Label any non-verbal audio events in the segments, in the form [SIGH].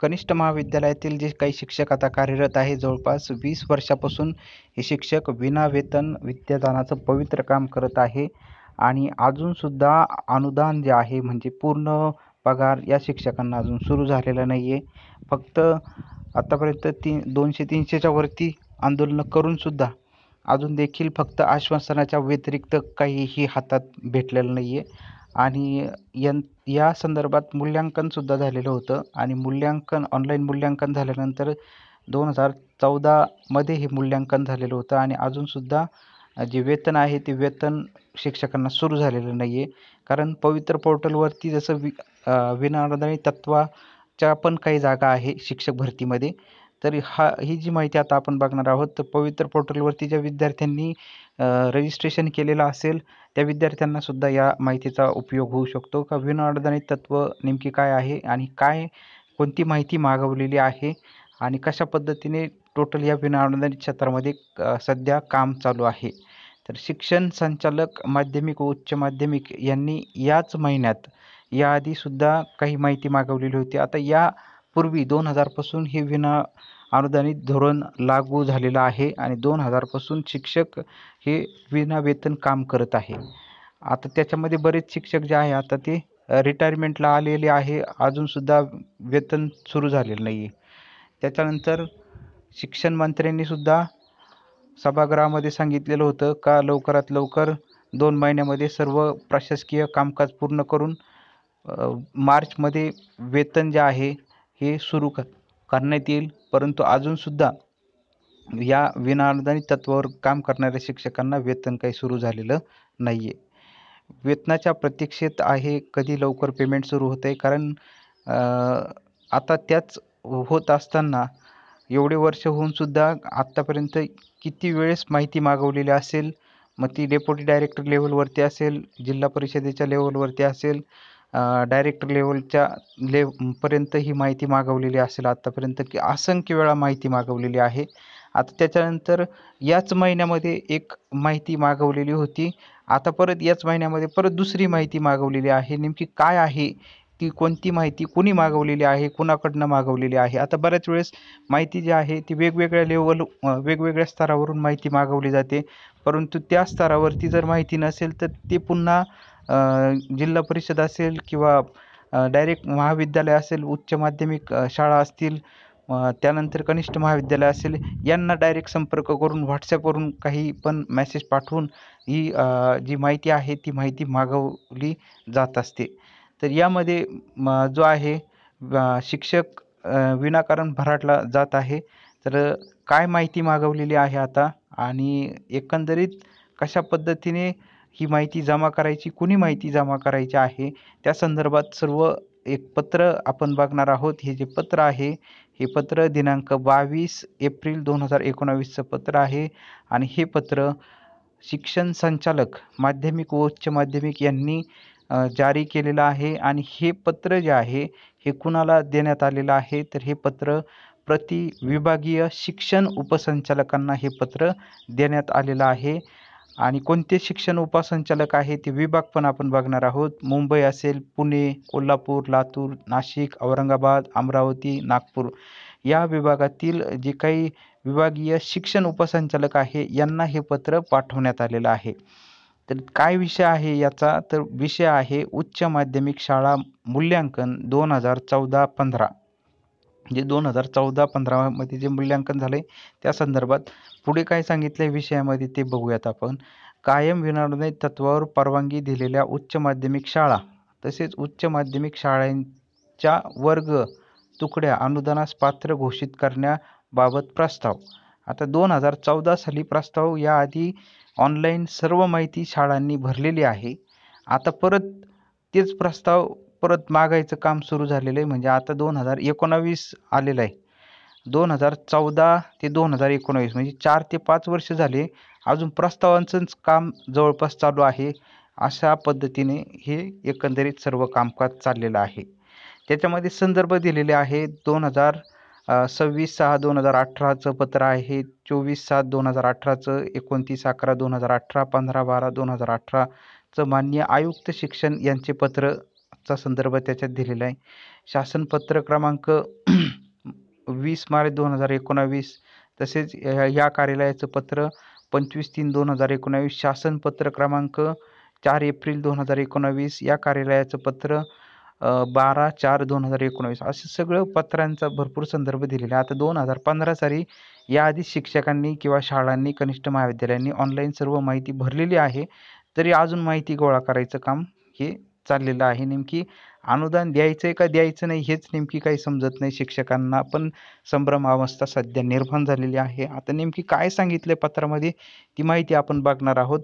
कनिष्ठ महाविद्यालयातील जे काही शिक्षक आता कार्यरत आहे जवळपास वीस वर्षापासून हे शिक्षक विनावेतन विद्यादानाचं पवित्र काम करत आहे आणि अजूनसुद्धा अनुदान जे आहे म्हणजे पूर्ण पगार या शिक्षकांना अजून सुरू झालेला नाही आहे फक्त आतापर्यंत तीन दोनशे तीनशेच्या वरती आंदोलनं करूनसुद्धा अजून देखील फक्त आश्वासनाच्या व्यतिरिक्त काहीही हातात भेटलेलं नाही आहे आणि यं या संदर्भात मूल्यांकनसुद्धा झालेलं होतं आणि मूल्यांकन ऑनलाईन मूल्यांकन झाल्यानंतर दोन हजार चौदामध्ये हे मूल्यांकन झालेलं होतं आणि अजूनसुद्धा जे वेतन आहे ते वेतन शिक्षकांना सुरू झालेलं नाही आहे कारण पवित्र पोर्टलवरती जसं वि विनाअनुदानित तत्त्वाच्या पण काही जागा आहे शिक्षक भरतीमध्ये तर हा ही जी माहिती आता आपण बघणार आहोत तर पवित्र पोर्टलवरती ज्या विद्यार्थ्यांनी रजिस्ट्रेशन केलेलं असेल त्या विद्यार्थ्यांना सुद्धा या माहितीचा उपयोग होऊ शकतो का विनाअडचणी तत्व नेमकी काय आहे आणि काय कोणती माहिती मागवलेली आहे आणि कशा पद्धतीने टोटल या विनाअनुदानित क्षेत्रामध्ये सध्या काम चालू आहे तर शिक्षण संचालक माध्यमिक व उच्च माध्यमिक यांनी याच महिन्यात याआधीसुद्धा काही माहिती मागवलेली होती आता या पूर्वी दोन हजारपासून हे विना अनुदानित धोरण लागू झालेलं आहे आणि दोन हजारपासून शिक्षक हे विनावेतन काम करत आहे आता त्याच्यामध्ये बरेच शिक्षक जे आहे आता ते रिटायरमेंटला आलेले आहे अजूनसुद्धा वेतन सुरू झालेलं नाही आहे त्याच्यानंतर शिक्षण मंत्र्यांनीसुद्धा सभागृहामध्ये सांगितलेलं होतं का लवकरात लवकर दोन महिन्यामध्ये सर्व प्रशासकीय कामकाज पूर्ण करून मार्चमध्ये वेतन जे आहे हे सुरू क करण्यात येईल परंतु अजूनसुद्धा या विनाअनुदानित तत्वावर काम करणाऱ्या शिक्षकांना वेतन काही सुरू झालेलं नाही आहे वेतनाच्या प्रतीक्षेत आहे कधी लवकर पेमेंट सुरू होत आहे कारण आता त्याच होत असताना एवढे वर्ष होऊनसुद्धा आत्तापर्यंत किती वेळेस माहिती मागवलेली असेल मग ती डेप्युटी डायरेक्टर लेवलवरती असेल जिल्हा परिषदेच्या लेवलवरती असेल डायरेक्टर लेवलच्या लेवपर्यंत पर्यंत ही माहिती मागवलेली असेल आत्तापर्यंत की असंख्य वेळा माहिती मागवलेली आहे आता त्याच्यानंतर याच महिन्यामध्ये एक माहिती मागवलेली होती आता परत याच महिन्यामध्ये परत दुसरी माहिती मागवलेली आहे नेमकी काय आहे ती कोणती माहिती कोणी मागवलेली आहे कोणाकडून मागवलेली आहे आता बऱ्याच वेळेस माहिती जी आहे ती वेगवेगळ्या लेवल वेगवेगळ्या स्तरावरून माहिती मागवली जाते परंतु त्या स्तरावरती जर माहिती नसेल तर ते पुन्हा जिल्हा परिषद असेल किंवा डायरेक्ट महाविद्यालय असेल उच्च माध्यमिक शाळा असतील त्यानंतर कनिष्ठ महाविद्यालय असेल यांना डायरेक्ट संपर्क करून व्हॉट्सॲपवरून काही पण मॅसेज पाठवून ही जी माहिती आहे ती माहिती मागवली जात असते तर यामध्ये जो आहे शिक्षक विनाकारण भराटला जात आहे तर काय माहिती मागवलेली आहे आता आणि एकंदरीत कशा पद्धतीने ही माहिती जमा करायची कुणी माहिती जमा करायची आहे त्या संदर्भात सर्व एक पत्र आपण बघणार आहोत हे जे पत्र आहे हे पत्र दिनांक बावीस एप्रिल दोन हजार एकोणावीसचं पत्र आहे आणि हे पत्र शिक्षण संचालक माध्यमिक व उच्च माध्यमिक यांनी जारी केलेलं आहे आणि हे पत्र जे आहे हे कुणाला देण्यात आलेलं आहे तर हे पत्र प्रति विभागीय शिक्षण उपसंचालकांना हे पत्र देण्यात आलेलं आहे आणि कोणते शिक्षण उपसंचालक आहे ते विभाग पण आपण बघणार आहोत मुंबई असेल पुणे कोल्हापूर लातूर नाशिक औरंगाबाद अमरावती नागपूर या विभागातील जे काही विभागीय शिक्षण उपसंचालक आहे यांना हे पत्र पाठवण्यात आलेलं आहे तर काय विषय आहे याचा तर विषय आहे उच्च माध्यमिक शाळा मूल्यांकन दोन हजार चौदा पंधरा जे दोन हजार चौदा पंधरामध्ये जे मूल्यांकन झाले त्या संदर्भात पुढे काय सांगितलं विषयामध्ये ते बघूयात आपण कायम विनोदय तत्वावर परवानगी दिलेल्या उच्च माध्यमिक शाळा तसेच उच्च माध्यमिक शाळांच्या वर्ग तुकड्या अनुदानास पात्र घोषित करण्याबाबत प्रस्ताव आता दोन हजार चौदा साली प्रस्ताव याआधी ऑनलाईन सर्व माहिती शाळांनी भरलेली आहे आता परत तेच प्रस्ताव परत मागायचं काम सुरू झालेलं आहे म्हणजे आता दोन हजार एकोणावीस आलेलं आहे दोन हजार चौदा ते दोन हजार एकोणावीस म्हणजे चार ते पाच वर्ष झाले अजून प्रस्तावांचंच काम जवळपास चालू आहे अशा पद्धतीने हे एकंदरीत सर्व कामकाज चाललेलं आहे त्याच्यामध्ये संदर्भ दिलेले आहे दोन हजार सव्वीस सहा दोन हजार अठराचं पत्र आहे चोवीस सात दोन हजार अठराचं एकोणतीस अकरा दोन हजार अठरा पंधरा बारा दोन हजार अठराचं मान्य आयुक्त शिक्षण यांचे पत्रचा संदर्भ त्याच्यात दिलेला आहे शासन पत्र क्रमांक वीस मार्च दोन हजार एकोणावीस तसेच या कार्यालयाचं पत्र पंचवीस तीन दोन हजार एकोणावीस शासन पत्र क्रमांक चार एप्रिल दोन हजार एकोणावीस या कार्यालयाचं पत्र बारा चार दोन हजार एकोणावीस असं सगळं पत्रांचा भरपूर संदर्भ दिलेला आहे आता दोन हजार पंधरा साली याआधी शिक्षकांनी किंवा शाळांनी कनिष्ठ महाविद्यालयांनी ऑनलाईन सर्व माहिती भरलेली आहे तरी अजून माहिती गोळा करायचं काम हे चाललेलं आहे नेमकी अनुदान द्यायचं आहे का द्यायचं नाही हेच नेमकी काही समजत नाही शिक्षकांना पण संभ्रम अवस्था सध्या निर्माण झालेली आहे आता नेमकी काय सांगितले पत्रामध्ये ती माहिती आपण बघणार आहोत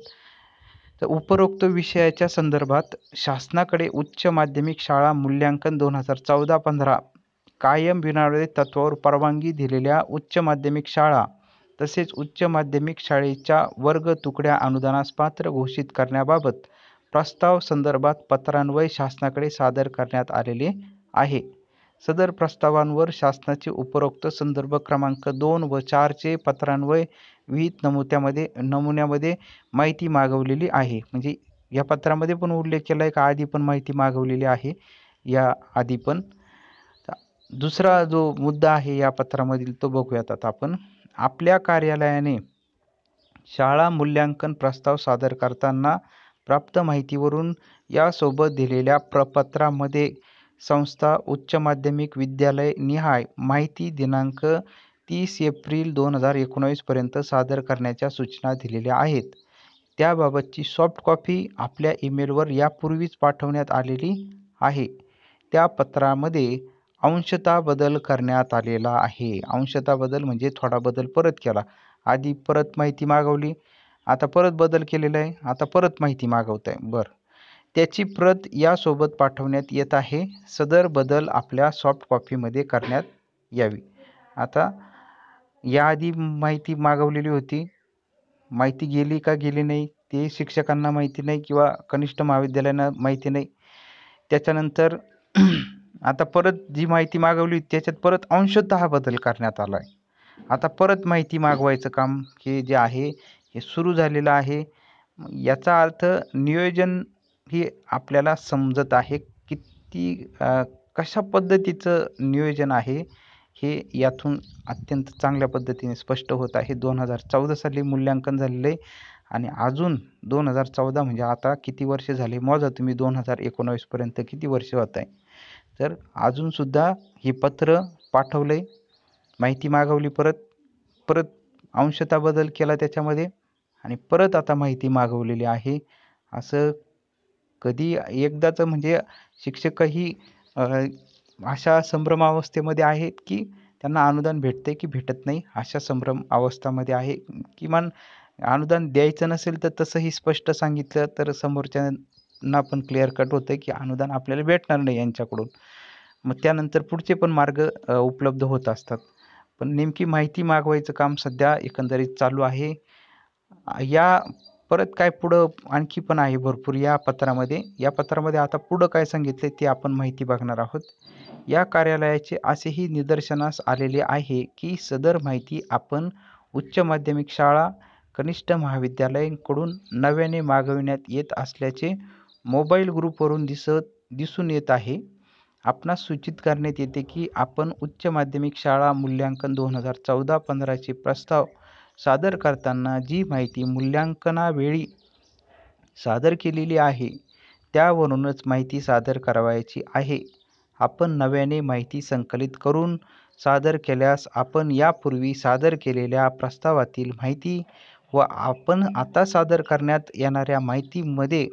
तर उपरोक्त विषयाच्या संदर्भात शासनाकडे उच्च माध्यमिक शाळा मूल्यांकन दोन हजार चौदा पंधरा कायम विनावेळ तत्वावर परवानगी दिलेल्या उच्च माध्यमिक शाळा तसेच उच्च माध्यमिक शाळेच्या वर्ग तुकड्या अनुदानास पात्र घोषित करण्याबाबत प्रस्ताव संदर्भात पत्रान्वय शासनाकडे सादर करण्यात आलेले आहे सदर प्रस्तावांवर शासनाचे उपरोक्त संदर्भ क्रमांक दोन व चारचे पत्रान्वय विहित नमुत्यामध्ये नमुन्यामध्ये माहिती मागवलेली आहे म्हणजे या पत्रामध्ये पण उल्लेख केला आहे का आधी पण माहिती मागवलेली आहे या आधी पण दुसरा जो मुद्दा आहे या पत्रामधील तो बघूयात आता आपण आपल्या कार्यालयाने शाळा मूल्यांकन प्रस्ताव सादर करताना प्राप्त माहितीवरून यासोबत दिलेल्या प्रपत्रामध्ये संस्था उच्च माध्यमिक विद्यालय निहाय माहिती दिनांक तीस एप्रिल दोन हजार एकोणावीसपर्यंत सादर करण्याच्या सूचना दिलेल्या आहेत त्याबाबतची सॉफ्ट कॉपी आपल्या ईमेलवर यापूर्वीच पाठवण्यात आलेली आहे त्या पत्रामध्ये अंशता बदल करण्यात आलेला आहे अंशता बदल म्हणजे थोडा बदल परत केला आधी परत माहिती मागवली आता परत बदल केलेला आहे आता परत माहिती मागवत आहे बरं त्याची प्रत यासोबत पाठवण्यात येत आहे सदर बदल आपल्या सॉफ्ट कॉपीमध्ये करण्यात यावी आता याआधी माहिती मागवलेली होती माहिती गेली का गेली नाही ते शिक्षकांना माहिती नाही किंवा कनिष्ठ महाविद्यालयांना माहिती नाही त्याच्यानंतर [CLEARS THROAT] आता परत जी माहिती मागवली होती त्याच्यात परत अंशतः बदल करण्यात आला आहे आता परत माहिती मागवायचं काम हे जे आहे हे सुरू झालेलं आहे याचा अर्थ नियोजन हे आपल्याला समजत आहे किती कशा पद्धतीचं नियोजन आहे हे यातून अत्यंत चांगल्या पद्धतीने स्पष्ट होत आहे दोन हजार चौदा साली मूल्यांकन झालेलं आहे आणि अजून दोन हजार चौदा म्हणजे आता किती वर्ष झाले मोजा तुम्ही दोन हजार एकोणावीसपर्यंत किती वर्ष होत आहे तर अजूनसुद्धा हे पत्र पाठवलं आहे माहिती मागवली परत परत अंशता बदल केला त्याच्यामध्ये आणि परत आता माहिती मागवलेली आहे असं कधी एकदाचं म्हणजे शिक्षकही अशा संभ्रमावस्थेमध्ये आहेत की त्यांना अनुदान भेटते की भेटत नाही अशा संभ्रम अवस्थामध्ये आहे किमान अनुदान द्यायचं नसेल तर तसंही स्पष्ट सांगितलं तर समोरच्यांना पण क्लिअर कट होतं की अनुदान आपल्याला भेटणार नाही यांच्याकडून मग त्यानंतर पुढचे पण मार्ग उपलब्ध होत असतात पण नेमकी माहिती मागवायचं काम सध्या एकंदरीत चालू आहे या परत काय पुढं आणखी पण आहे भरपूर या पत्रामध्ये या पत्रामध्ये आता पुढं काय सांगितले ते आपण माहिती बघणार आहोत या कार्यालयाचे असेही निदर्शनास आलेले आहे की सदर माहिती आपण उच्च माध्यमिक शाळा कनिष्ठ महाविद्यालयांकडून नव्याने मागविण्यात येत असल्याचे मोबाईल ग्रुपवरून दिसत दिसून येत आहे आपणास सूचित करण्यात येते की आपण उच्च माध्यमिक शाळा मूल्यांकन दोन हजार चौदा पंधराचे प्रस्ताव सादर करताना जी माहिती मूल्यांकनावेळी सादर केलेली आहे त्यावरूनच माहिती सादर करावयाची आहे. आपण नव्याने माहिती संकलित करून सादर केल्यास आपण यापूर्वी सादर केलेल्या प्रस्तावातील माहिती व आपण आता सादर करण्यात येणाऱ्या माहितीमध्ये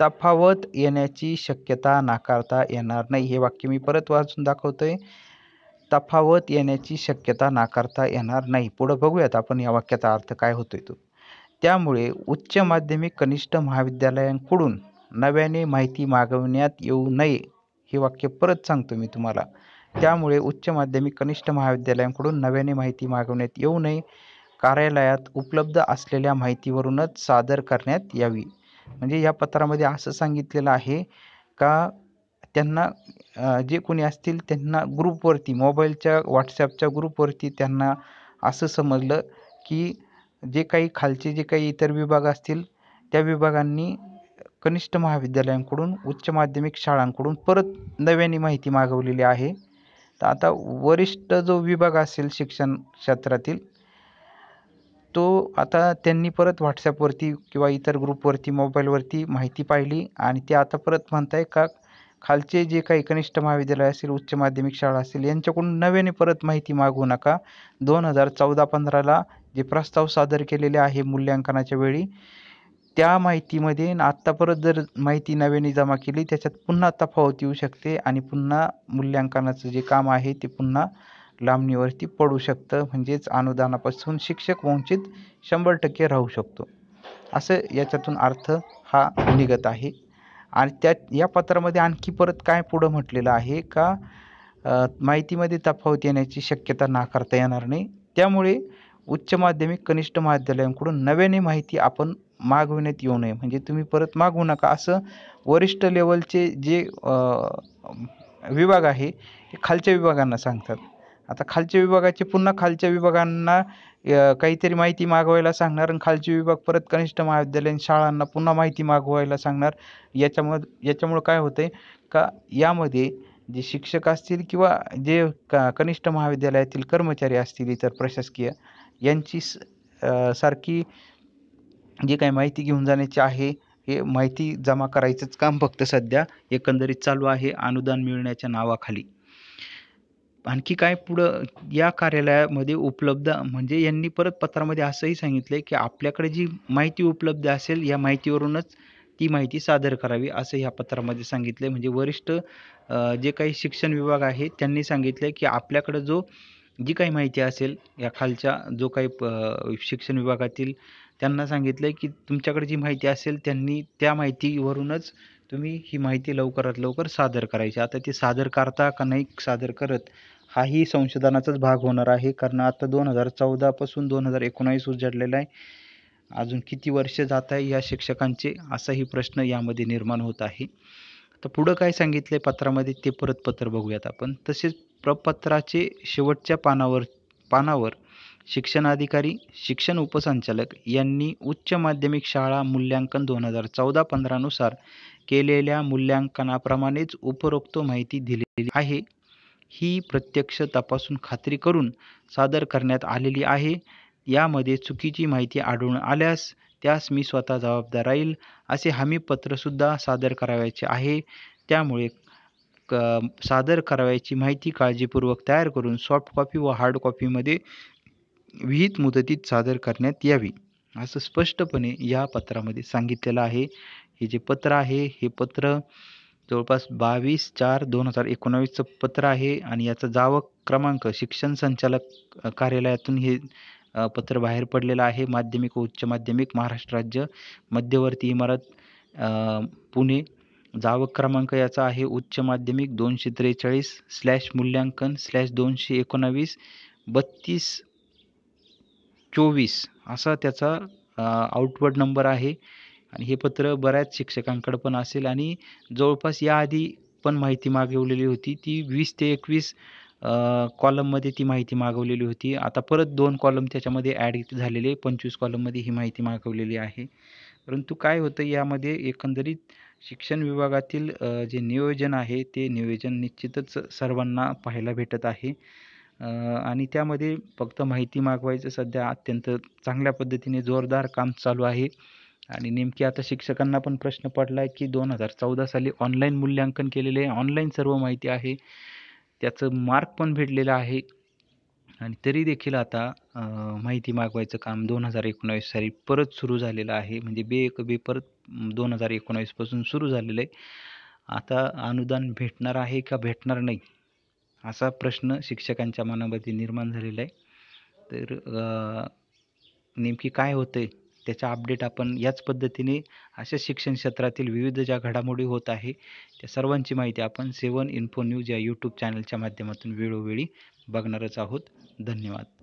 तफावत येण्याची शक्यता नाकारता येणार नाही. हे वाक्य मी परत वाचून दाखवतोय. तफावत येण्याची शक्यता नाकारता येणार नाही पुढं बघूयात आपण या वाक्याचा अर्थ काय होतोय तो त्यामुळे उच्च माध्यमिक कनिष्ठ महाविद्यालयांकडून नव्याने माहिती मागवण्यात येऊ नये हे वाक्य परत सांगतो मी तुम्हाला त्यामुळे उच्च माध्यमिक कनिष्ठ महाविद्यालयांकडून नव्याने माहिती मागवण्यात येऊ नये कार्यालयात उपलब्ध असलेल्या माहितीवरूनच सादर करण्यात यावी म्हणजे या पत्रामध्ये असं सांगितलेलं आहे का त्यांना जे कोणी असतील त्यांना ग्रुपवरती मोबाईलच्या व्हॉट्सॲपच्या ग्रुपवरती त्यांना असं समजलं की जे काही खालचे जे काही इतर विभाग असतील त्या विभागांनी कनिष्ठ महाविद्यालयांकडून उच्च माध्यमिक शाळांकडून परत नव्याने माहिती मागवलेली आहे तर आता वरिष्ठ जो विभाग असेल शिक्षण क्षेत्रातील तो आता त्यांनी परत व्हॉट्सॲपवरती किंवा इतर ग्रुपवरती मोबाईलवरती माहिती पाहिली आणि ते आता परत म्हणत आहे का खालचे जे काही कनिष्ठ महाविद्यालय असेल उच्च माध्यमिक शाळा असेल यांच्याकडून नव्याने परत माहिती मागवू नका दोन हजार चौदा पंधराला जे प्रस्ताव सादर केलेले आहे मूल्यांकनाच्या वेळी त्या माहितीमध्ये आत्ता परत जर माहिती नव्याने जमा केली त्याच्यात पुन्हा तफावत येऊ शकते आणि पुन्हा मूल्यांकनाचं जे काम आहे ते पुन्हा लांबणीवरती पडू शकतं म्हणजेच अनुदानापासून शिक्षक वंचित शंभर टक्के राहू शकतो असं याच्यातून अर्थ हा निघत आहे आणि त्या या पत्रामध्ये आणखी परत काय पुढं म्हटलेलं आहे का माहितीमध्ये तफावत येण्याची शक्यता नाकारता येणार नाही त्यामुळे उच्च माध्यमिक कनिष्ठ महाविद्यालयांकडून नव्याने माहिती आपण मागविण्यात येऊ नये म्हणजे तुम्ही परत मागवू नका असं वरिष्ठ लेवलचे जे विभाग आहे ते खालच्या विभागांना सांगतात आता खालच्या विभागाचे पुन्हा खालच्या विभागांना काहीतरी माहिती मागवायला सांगणार आणि खालचे विभाग परत कनिष्ठ महाविद्यालयीन शाळांना पुन्हा माहिती मागवायला सांगणार याच्यामध याच्यामुळं काय होतं आहे का यामध्ये जे शिक्षक असतील किंवा जे का कनिष्ठ महाविद्यालयातील कर्मचारी असतील इतर प्रशासकीय यांची स सारखी जी काही माहिती घेऊन जाण्याची आहे हे माहिती जमा करायचंच काम फक्त सध्या एकंदरीत चालू आहे अनुदान मिळण्याच्या नावाखाली आणखी काय पुढं या कार्यालयामध्ये उपलब्ध म्हणजे यांनी परत पत्रामध्ये असंही सांगितलं आहे की आपल्याकडे जी माहिती उपलब्ध असेल या माहितीवरूनच ती माहिती सादर करावी असं या पत्रामध्ये सांगितलं आहे म्हणजे वरिष्ठ जे काही शिक्षण विभाग आहे त्यांनी सांगितलं आहे की आपल्याकडं जो जी काही माहिती असेल या खालच्या जो काही शिक्षण विभागातील त्यांना सांगितलं की तुमच्याकडे जी माहिती असेल त्यांनी त्या माहितीवरूनच तुम्ही ही माहिती लवकरात लवकर सादर करायची आता ती सादर करता का नाही सादर करत हाही संशोधनाचाच भाग होणार आहे कारण आता दोन हजार चौदापासून दोन हजार एकोणावीस उजाडलेला आहे अजून किती वर्ष जात आहे या शिक्षकांचे असाही प्रश्न यामध्ये निर्माण होत आहे तर पुढं काय सांगितले पत्रामध्ये ते परत पत्र बघूयात आपण तसेच प्रपत्राचे शेवटच्या पानावर पानावर शिक्षणाधिकारी शिक्षण उपसंचालक यांनी उच्च माध्यमिक शाळा मूल्यांकन दोन हजार चौदा पंधरानुसार केलेल्या मूल्यांकनाप्रमाणेच उपरोक्त माहिती दिलेली आहे ही प्रत्यक्ष तपासून खात्री करून सादर करण्यात आलेली आहे यामध्ये चुकीची माहिती आढळून आल्यास त्यास मी स्वतः जबाबदार राहील असे हमीपत्रसुद्धा सादर करावयाचे आहे त्यामुळे क सादर करावयाची माहिती काळजीपूर्वक तयार करून सॉफ्ट कॉपी व हार्ड कॉपीमध्ये विहित मुदतीत सादर करण्यात यावी असं स्पष्टपणे या पत्रामध्ये सांगितलेलं आहे हे जे पत्र आहे हे पत्र जवळपास बावीस चार दोन हजार एकोणावीसचं पत्र आहे आणि याचा जावक क्रमांक शिक्षण संचालक कार्यालयातून हे पत्र बाहेर पडलेलं आहे माध्यमिक व उच्च माध्यमिक महाराष्ट्र राज्य मध्यवर्ती इमारत पुणे जावक क्रमांक याचा आहे उच्च माध्यमिक दोनशे त्रेचाळीस स्लॅश मूल्यांकन स्लॅश दोनशे एकोणावीस बत्तीस चोवीस असा त्याचा आऊटवर्ड नंबर आहे आणि हे पत्र बऱ्याच शिक्षकांकडं पण असेल आणि जवळपास याआधी पण माहिती मागवलेली होती ती वीस ते एकवीस कॉलममध्ये ती माहिती मागवलेली होती आता परत दोन कॉलम त्याच्यामध्ये ॲड झालेले पंचवीस कॉलममध्ये ही माहिती मागवलेली आहे परंतु काय होतं यामध्ये एकंदरीत शिक्षण विभागातील जे नियोजन आहे ते नियोजन निश्चितच सर्वांना पाहायला भेटत आहे आणि त्यामध्ये फक्त माहिती मागवायचं सध्या अत्यंत चांगल्या पद्धतीने जोरदार काम चालू आहे आणि नेमकी आता शिक्षकांना पण प्रश्न पडला आहे की दोन हजार चौदा साली ऑनलाईन मूल्यांकन केलेले आहे ऑनलाईन सर्व माहिती आहे त्याचं मार्क पण भेटलेलं आहे आणि तरी देखील आता माहिती मागवायचं काम दोन हजार एकोणावीस साली परत सुरू झालेलं आहे म्हणजे बे एक बे परत दोन हजार एकोणावीसपासून सुरू झालेलं आहे आता अनुदान भेटणार आहे का भेटणार नाही असा प्रश्न शिक्षकांच्या मनामध्ये निर्माण झालेला आहे तर नेमकी काय होते त्याचा अपडेट आपण याच पद्धतीने अशा शिक्षण क्षेत्रातील विविध ज्या घडामोडी होत आहे त्या सर्वांची माहिती आपण सेवन इन्फो न्यूज या यूट्यूब चॅनलच्या माध्यमातून वेळोवेळी बघणारच आहोत धन्यवाद